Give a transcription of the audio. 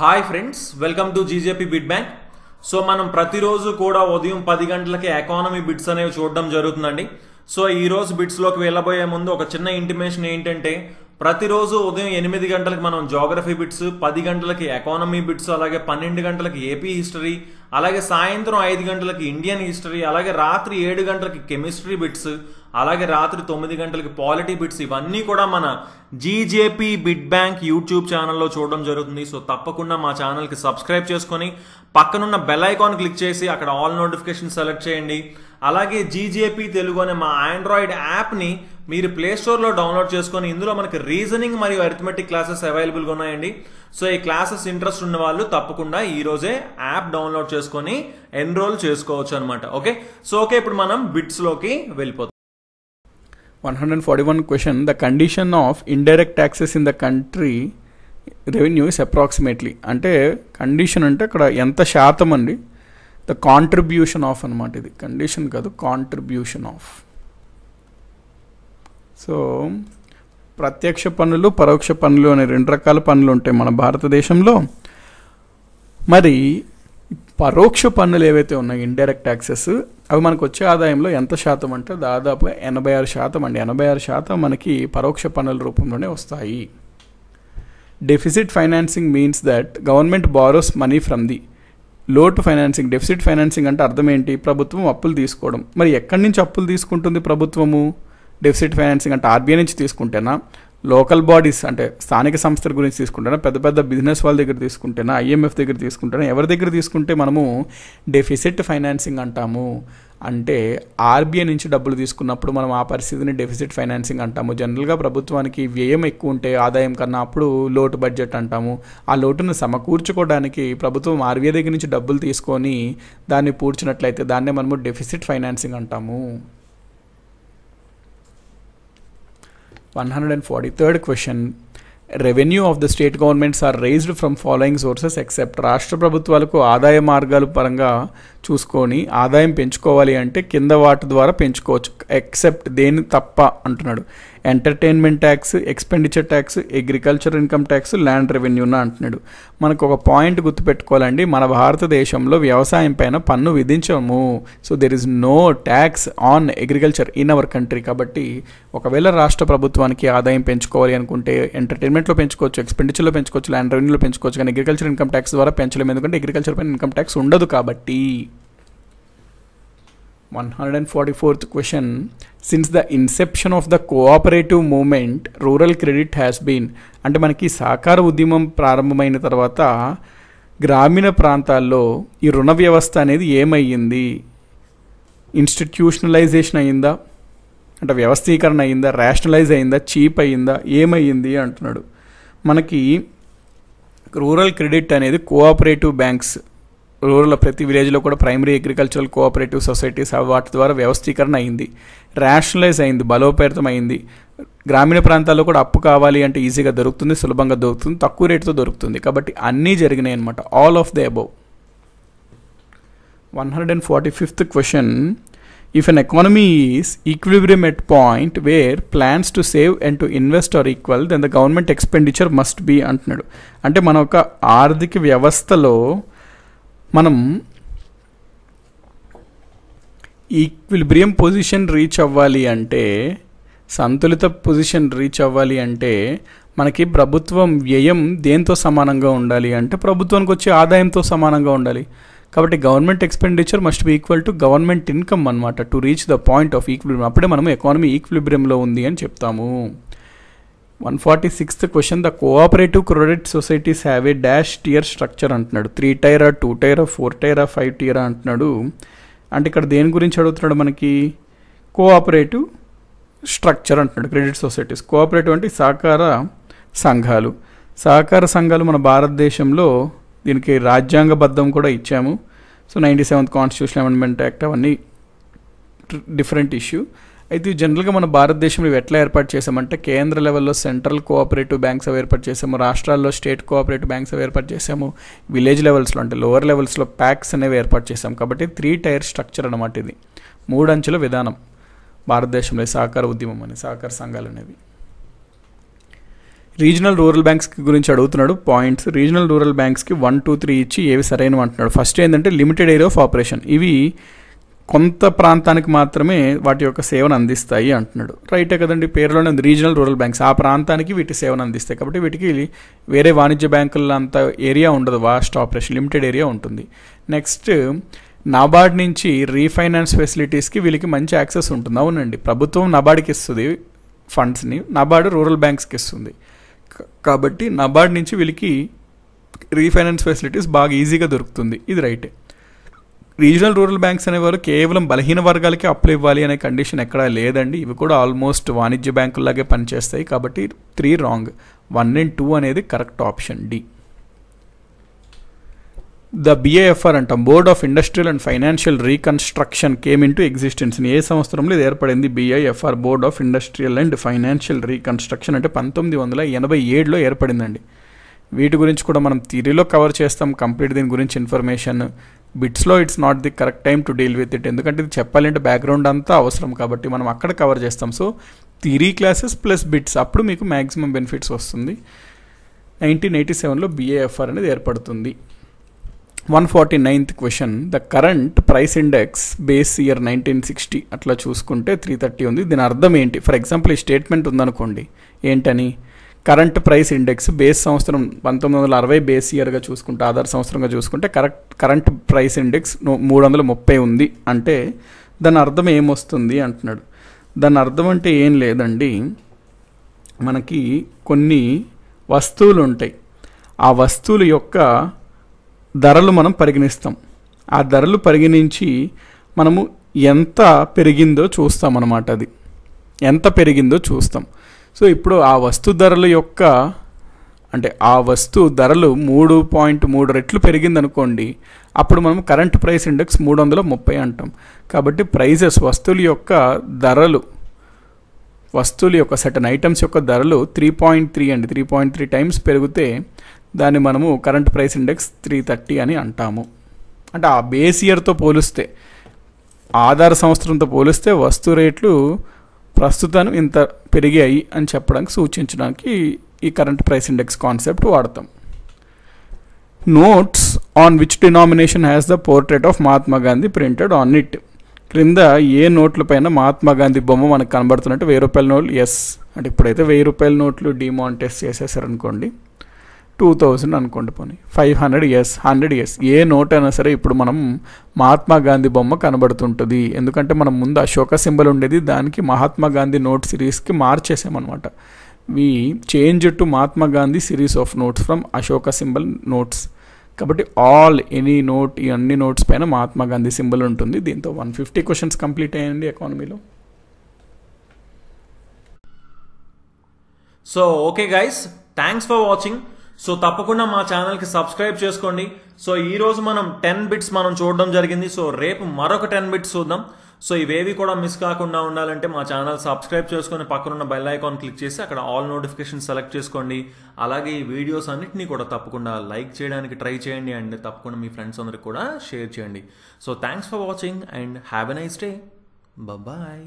hi friends welcome to GJP bid bank so మనం ప్రతిరోజు కూడా ఉదయం పది గంటలకి ఎకానమీ బిట్స్ అనేవి చూడడం జరుగుతుందండి సో ఈరోజు బిట్స్లోకి వెళ్ళబోయే ముందు ఒక చిన్న ఇంటిమేషన్ ఏంటంటే ప్రతిరోజు ఉదయం ఎనిమిది గంటలకు మనం జాగ్రఫీ బిట్స్ పది గంటలకి ఎకానమీ బిట్స్ అలాగే పన్నెండు గంటలకి ఏపీ హిస్టరీ అలాగే సాయంత్రం ఐదు గంటలకి ఇండియన్ హిస్టరీ అలాగే రాత్రి ఏడు గంటలకి కెమిస్ట్రీ బిట్స్ అలాగే రాత్రి తొమ్మిది గంటలకి పాలిటీ బిట్స్ ఇవన్నీ కూడా మన జీజేపీ బిట్ బ్యాంక్ యూట్యూబ్ ఛానల్లో చూడడం జరుగుతుంది సో తప్పకుండా మా ఛానల్కి సబ్స్క్రైబ్ చేసుకొని పక్కనున్న బెల్ ఐకాన్ క్లిక్ చేసి అక్కడ ఆల్ నోటిఫికేషన్ సెలెక్ట్ చేయండి అలాగే జీజేపీ తెలుగు అనే మా ఆండ్రాయిడ్ యాప్ని మీరు ప్లే స్టోర్లో డౌన్లోడ్ చేసుకొని ఇందులో మనకి రీజనింగ్ మరియు అరిథమెటిక్ క్లాసెస్ అవైలబుల్గా ఉన్నాయండి సో ఈ క్లాసెస్ ఇంట్రెస్ట్ ఉన్న వాళ్ళు తప్పకుండా ఈరోజే యాప్ డౌన్లోడ్ చేసుకొని ఎన్రోల్ చేసుకోవచ్చు అనమాట ఓకే సో ఓకే ఇప్పుడు మనం బిట్స్లోకి వెళ్ళిపోతాం one hundred one question the condition of indirect taxes in the country revenue is approximately అంటే కండిషన్ అంటే అక్కడ ఎంత శాతం అండి ద కాంట్రిబ్యూషన్ ఆఫ్ అనమాట ఇది కండిషన్ కాదు కాంట్రిబ్యూషన్ ఆఫ్ సో ప్రత్యక్ష పనులు పరోక్ష పనులు అనే రెండు రకాల పనులు ఉంటాయి మన భారతదేశంలో మరి పరోక్ష పన్నులు ఏవైతే ఉన్నాయి ఇండైరెక్ట్ ట్యాక్సెస్ అవి మనకు వచ్చే ఆదాయంలో ఎంత శాతం అంటే దాదాపు ఎనభై ఆరు శాతం అండి ఎనభై ఆరు శాతం మనకి పరోక్ష పన్నుల రూపంలోనే వస్తాయి deficit financing means that government borrows money from the లోట్ ఫైనాన్సింగ్ డెఫిసిట్ ఫైనాన్సింగ్ అంటే అర్థం ఏంటి ప్రభుత్వం అప్పులు తీసుకోవడం మరి ఎక్కడి నుంచి అప్పులు తీసుకుంటుంది ప్రభుత్వము డెఫిసిట్ ఫైనాన్సింగ్ అంటే ఆర్బీఐ నుంచి తీసుకుంటేనా లోకల్ బాడీస్ అంటే స్థానిక సంస్థల గురించి తీసుకుంటేనా పెద్ద పెద్ద బిజినెస్ వాళ్ళ దగ్గర తీసుకుంటేనా ఐఎంఎఫ్ దగ్గర తీసుకుంటేనా ఎవరి దగ్గర తీసుకుంటే మనము డెఫిసిట్ ఫైనాన్సింగ్ అంటాము అంటే ఆర్బీఐ నుంచి డబ్బులు తీసుకున్నప్పుడు మనం ఆ పరిస్థితిని డెఫిసిట్ ఫైనాన్సింగ్ అంటాము జనరల్గా ప్రభుత్వానికి వ్యయం ఎక్కువ ఉంటే ఆదాయం కన్నా అప్పుడు లోటు బడ్జెట్ అంటాము ఆ లోటును సమకూర్చుకోవడానికి ప్రభుత్వం ఆర్బీఐ దగ్గర నుంచి డబ్బులు తీసుకొని దాన్ని పూడ్చినట్లయితే దాన్నే మనము డెఫిసిట్ ఫైనాన్సింగ్ అంటాము 143rd question revenue of the state governments are raised from following sources except రాష్ట్ర ప్రభుత్వాలకు ఆదాయ మార్గాలు పరంగా చూసుకొని ఆదాయం పెంచుకోవాలి అంటే కింద వాటి ద్వారా పెంచుకోవచ్చు ఎక్సెప్ట్ దేని తప్ప అంటున్నాడు entertainment tax expenditure tax agriculture income tax land రెవెన్యూన అంటున్నాడు మనకు ఒక పాయింట్ గుర్తుపెట్టుకోవాలండి మన భారతదేశంలో వ్యవసాయం పైన పన్ను విధించము so there is no tax on agriculture in our country కాబట్టి ఒకవేళ రాష్ట్ర ప్రభుత్వానికి ఆదాయం పెంచుకోవాలి అనుకుంటే ఎంటర్టైన్మెంట్లో పెంచుకోవచ్చు ఎక్స్పెండిచర్లో పెంచుకోవచ్చు ల్యాండ్ రెవెన్యూలో పెంచుకోవచ్చు కానీ అగ్రికల్చర్ ఇన్కమ్ ట్యాక్స్ ద్వారా పెంచలేము ఎందుకంటే అగ్రికల్చర్ పైన ఇన్కమ్ ట్యాక్స్ ఉండదు కాబట్టి one hundred and forty fourth question since the inception of the cooperative movement rural credit has been అంటే మనకి సహకార ఉద్యమం ప్రారంభమైన తర్వాత గ్రామీణ ప్రాంతాల్లో ఈ రుణ వ్యవస్థ అనేది ఏమయ్యింది ఇన్స్టిట్యూషనలైజేషన్ అయ్యిందా అంటే వ్యవస్థీకరణ అయిందా రేషనలైజ్ అయిందా చీప్ అయ్యిందా ఏమయ్యింది అంటున్నాడు మనకి రూరల్ క్రెడిట్ అనేది కోఆపరేటివ్ బ్యాంక్స్ రూరల్ ప్రతి విలేజ్లో కూడా ప్రైమరీ అగ్రికల్చరల్ కోఆపరేటివ్ సొసైటీస్ వాటి ద్వారా వ్యవస్థీకరణ అయింది రేషనలైజ్ అయింది బలోపేతం అయింది గ్రామీణ ప్రాంతాల్లో కూడా అప్పు కావాలి అంటే ఈజీగా దొరుకుతుంది సులభంగా దొరుకుతుంది తక్కువ రేటుతో దొరుకుతుంది కాబట్టి అన్నీ జరిగినాయి అనమాట all of the above one hundred and forty fifth question if an economy is equilibrium at point where plans to save and to invest are equal then the government expenditure must be అంటున్నాడు అంటే మన ఒక ఆర్థిక వ్యవస్థలో మనం equilibrium position reach అవ్వాలి అంటే సంతులిత position reach అవ్వాలి అంటే మనకి ప్రభుత్వం వ్యయం దేంతో సమానంగా ఉండాలి అంటే ప్రభుత్వానికి వచ్చే ఆదాయంతో సమానంగా ఉండాలి కాబట్టి government expenditure must be equal to government income అనమాట to reach the point of equilibrium అప్పుడే మనం ఎకానమీ ఈక్విలిబ్రియంలో ఉంది అని చెప్తాము one forty sixth question the cooperative credit societies have a dash tier structure అంటున్నాడు త్రీ టైరా టూ టైరా ఫోర్ టైరా ఫైవ్ టైరా అంటున్నాడు అంటే ఇక్కడ దేని గురించి అడుగుతున్నాడు మనకి కోఆపరేటివ్ స్ట్రక్చర్ అంటున్నాడు క్రెడిట్ సొసైటీస్ కోఆపరేటివ్ అంటే సహకార సంఘాలు సహకార సంఘాలు మన భారతదేశంలో దీనికి రాజ్యాంగబద్ధం కూడా ఇచ్చాము so ninety seventh constitution amendment act అవన్నీ డిఫరెంట్ ఇష్యూ అయితే జనరల్గా మన భారతదేశంలో ఎట్లా ఏర్పాటు చేసామంటే కేంద్ర లెవెల్లో సెంట్రల్ కోఆపరేటివ్ బ్యాంక్స్ అవి ఏర్పాటు చేసాము రాష్ట్రాల్లో స్టేట్ కోఆపరేటివ్ బ్యాంక్స్ అవి ఏర్పాటు చేసాము విలేజ్ లెవెల్స్లో అంటే లోవర్ లెవెల్స్లో ప్యాక్స్ అనేవి ఏర్పాటు చేసాం కాబట్టి త్రీ టైర్ స్ట్రక్చర్ అనమాట ఇది మూడంచెల విధానం భారతదేశంలో సహకార ఉద్యమం అని సహకార సంఘాలు అనేవి రీజనల్ రూరల్ బ్యాంక్స్ గురించి అడుగుతున్నాడు పాయింట్స్ రీజనల్ రూరల్ బ్యాంక్స్కి వన్ టూ త్రీ ఇచ్చి ఏవి సరైనవి అంటున్నాడు ఫస్ట్ ఏంటంటే లిమిటెడ్ ఏరియా ఆఫ్ ఆపరేషన్ ఇవి కొంత ప్రాంతానికి మాత్రమే వాటి యొక్క సేవను అందిస్తాయి అంటున్నాడు రైటే కదండి పేరులోనే రీజనల్ రూరల్ బ్యాంక్స్ ఆ ప్రాంతానికి వీటి సేవను అందిస్తాయి కాబట్టి వీటికి వేరే వాణిజ్య బ్యాంకుల అంత ఏరియా ఉండదు వాస్ట్ ఆపరేషన్ లిమిటెడ్ ఏరియా ఉంటుంది నెక్స్ట్ నాబార్డ్ నుంచి రీఫైనాన్స్ ఫెసిలిటీస్కి వీళ్ళకి మంచి యాక్సెస్ ఉంటుంది అవునండి ప్రభుత్వం నబార్డ్కి ఇస్తుంది ఫండ్స్ని నబార్డ్ రూరల్ బ్యాంక్స్కి ఇస్తుంది కాబట్టి నబార్డ్ నుంచి వీళ్ళకి రీఫైనాన్స్ ఫెసిలిటీస్ బాగా ఈజీగా దొరుకుతుంది ఇది రైటే రీజనల్ రూరల్ బ్యాంక్స్ అనేవారు కేవలం బలహీన వర్గాలకే అప్పులు ఇవ్వాలి అనే కండిషన్ ఎక్కడా లేదండి ఇవి కూడా ఆల్మోస్ట్ వాణిజ్య బ్యాంకుల్లాగే పనిచేస్తాయి కాబట్టి three wrong one and two అనేది correct option D the BIFR అంటాం board of industrial and financial reconstruction came into existence ఏ సంవత్సరంలో ఇది ఏర్పడింది BIFR board of industrial and financial reconstruction అంటే పంతొమ్మిది వందల ఎనభై ఏడులో ఏర్పడిందండి వీటి గురించి కూడా మనం థియరీలో కవర్ చేస్తాం కంప్లీట్ దీని గురించి ఇన్ఫర్మేషన్ బిట్స్లో it's not the correct time to deal with it ఎందుకంటే ఇది చెప్పాలంటే బ్యాక్గ్రౌండ్ అంతా అవసరం కాబట్టి మనం అక్కడ కవర్ చేస్తాం so theory classes plus bits అప్పుడు మీకు మ్యాక్సిమం బెనిఫిట్స్ వస్తుంది నైన్టీన్ ఎయిటీ సెవెన్లో బీఏఎఫ్ఆర్ అనేది ఏర్పడుతుంది one forty ninth question the current price index base year nineteen sixty అట్లా చూసుకుంటే త్రీ థర్టీ ఉంది దీని అర్థం ఏంటి ఫర్ ఎగ్జాంపుల్ ఈ స్టేట్మెంట్ ఉందనుకోండి ఏంటని కరెంట్ ప్రైస్ ఇండెక్స్ బేస్ సంవత్సరం పంతొమ్మిది వందల అరవై బేస్ ఇయర్గా చూసుకుంటే ఆధార్ సంవత్సరంగా చూసుకుంటే కరెక్ట్ కరెంట్ ప్రైస్ ఇండెక్స్ మూడు వందల ముప్పై ఉంది అంటే దాని అర్థం ఏమొస్తుంది అంటున్నాడు దాని అర్థం అంటే ఏం లేదండి మనకి కొన్ని వస్తువులు ఉంటాయి ఆ వస్తువుల యొక్క ధరలు మనం పరిగణిస్తాం ఆ ధరలు పరిగణించి మనము ఎంత పెరిగిందో చూస్తాం అన్నమాట అది ఎంత పెరిగిందో చూస్తాం సో ఇప్పుడు ఆ వస్తు ధరల యొక్క అంటే ఆ వస్తు ధరలు మూడు పాయింట్ మూడు రెట్లు పెరిగిందనుకోండి అప్పుడు మనం కరెంట్ ప్రైస్ ఇండెక్స్ మూడు వందల ముప్పై అంటాం కాబట్టి ప్రైజెస్ వస్తువుల యొక్క ధరలు వస్తువుల యొక్క సెటన్ ఐటమ్స్ యొక్క ధరలు త్రీ పాయింట్ త్రీ అండి త్రీ పాయింట్ త్రీ టైమ్స్ పెరిగితే దాన్ని మనము current price index three thirty అని అంటాము అంటే ఆ బేస్ ఇయర్తో పోలిస్తే ఆధార సంవత్సరంతో పోలిస్తే వస్తు రేట్లు ప్రస్తుతం ఇంత పెరిగాయి అని చెప్పడానికి సూచించడానికి ఈ కరెంట్ ప్రైస్ ఇండెక్స్ కాన్సెప్ట్ వాడతాం notes on which denomination has the portrait of Mahatma Gandhi printed on it క్రింద ఏ నోట్ల పైన మహాత్మా గాంధీ బొమ్మ మనకు కనబడుతున్నట్టు వెయ్యి రూపాయల నోట్లు ఎస్ అంటే ఇప్పుడైతే వెయ్యి రూపాయల నోట్లు డిమానిటైజ్ చేసేసారనుకోండి టూ థౌజండ్ అనుకోండి పోనీ five hundred years hundred years ఏ నోట్ అయినా సరే ఇప్పుడు మనం మహాత్మా గాంధీ బొమ్మ కనబడుతుంటుంది ఎందుకంటే మనం ముందు అశోక సింబల్ ఉండేది దానికి మహాత్మా గాంధీ నోట్ సిరీస్కి మార్చేసామన్నమాట we change to Mahatma Gandhi series of notes from Ashoka symbol notes కాబట్టి ఆల్ ఎనీ నోట్ ఈ అన్ని నోట్స్ పైన మహాత్మా గాంధీ సింబల్ ఉంటుంది దీంతో వన్ ఫిఫ్టీ క్వశ్చన్స్ కంప్లీట్ అయ్యండి ఎకానమీలో so okay guys thanks for watching so తప్పకుండా మా ఛానల్కి సబ్స్క్రైబ్ చేసుకోండి సో ఈరోజు మనం టెన్ బిట్స్ మనం చూడడం జరిగింది సో రేపు మరొక టెన్ బిట్స్ చూద్దాం సో ఇవేవి కూడా మిస్ కాకుండా ఉండాలంటే మా ఛానల్ సబ్స్క్రైబ్ చేసుకొని పక్కనున్న బెల్ ఐకాన్ క్లిక్ చేసి అక్కడ ఆల్ నోటిఫికేషన్ సెలెక్ట్ చేసుకోండి అలాగే ఈ వీడియోస్ అన్నింటినీ కూడా తప్పకుండా లైక్ చేయడానికి ట్రై చేయండి అండ్ తప్పకుండా మీ ఫ్రెండ్స్ అందరికి కూడా షేర్ చేయండి so thanks for watching and have a nice day bye